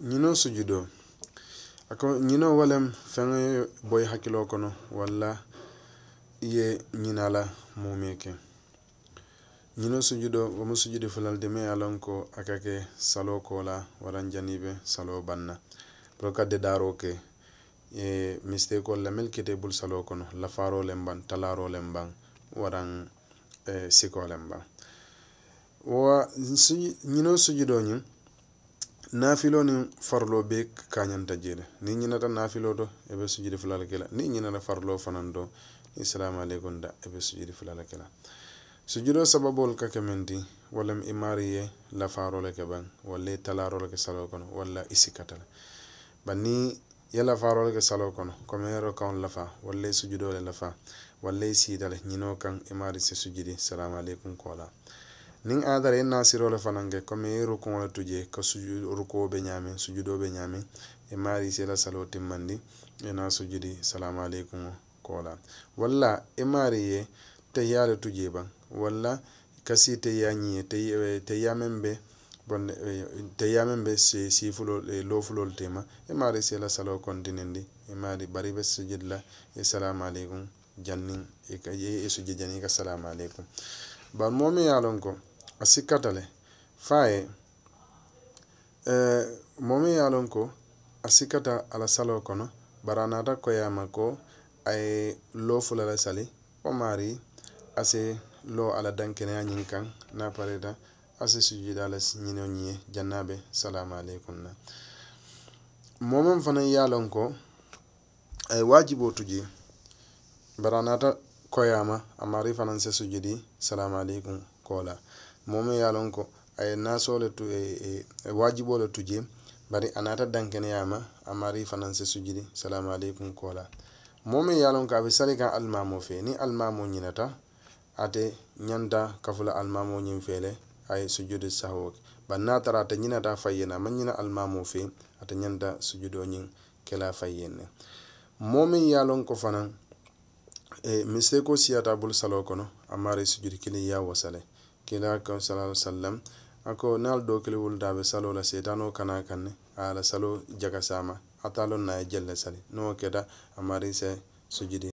ñino sujudo ako ñino walem feŋe boy hakkilo kono walla ye ñinala mumeke ñino sujudo womo sujudi fulal deme ye lon ko akake salo kola waran janibe salo banna pro kadde daro ke e mistekol lamel kete bul salo kono lafarolen ban talarolen ban waran e, eh, sikolen ban wa ñino sujudo ñin naafiloo niŋ farloo bee kaañanta jeele niŋ ñinata naafiloo do e be sujudi fula la ke la niŋ ñinata farloo fanaŋ do niŋ salaamu aleykum da e be sujudi fula la ke la sujudoo sababoolu ka ke meŋ ti walla i maari ye lafaaroo le ke baŋ walla i talaaroo le ke saloo kono walla i sikkata le bari niŋ ye lafaaroo le ke saloo kono komme yeroo kaŋo lafa walla i sujudoo le lafa walla i siita le ñinoo kaŋ i maari si sujudi salaamu aleykum koo la niŋ aadara e e e ye naasiro le fanaŋ ke comme ye rukuŋo le tu je ka rukuwo be ñaamiŋ sujudoo be ñaamiŋ ye maarisi la saloo timmandi ye naa sujudi salamualeykumo koola walla ye maari ye teyyaa le tu je baŋ walla kasi teyyaa ñiŋ ye teyyaa meŋ be bon teyyaa meŋ be siifuloo loofuloolu teema ye maari si la saloo kontinendi ye maari bari be sujudi la ye salamualeykum janniŋ ye sujudi janniŋ ye ka salamualeykum bari moo meŋ ye a loŋ ko a sikkata le faye e, momin yalon ko a sikkata alasalo kono bara nata koyama ko a ye loo fula la sali o mari a se loo ala dankeneya ñin kan na pareta a se sujuda ala ñino ñiye jannabe salamu aleykum na momin fana yalon ko a ye wajibo tuji bara nata koyama a mari fanan se sujudi salamu aleykum kola momin yalon ko aye nasole to e, e, e wajibole tuje bari a nata dankeneyama amari fananse sujidi salamu aleykum kola momin yalon ko aɓe sali kan almamo fe ni almamo ñinata ate ñanta kafula almamo ñin fele aye sujudi sahok ba natara ate ñinata fayyena ma ñina almamo fe ate ñanta sujudo ñin kela fayyenne momin yalon ko fanan e, miseko siyata bul salo kono amari sujudi kili ya wasale kila kam sallallahu alaihi wasallam ako nal do kili wulda be salo la setano kana kan ala salo jaga sama atalo na jelle sali no keda amari se sujidi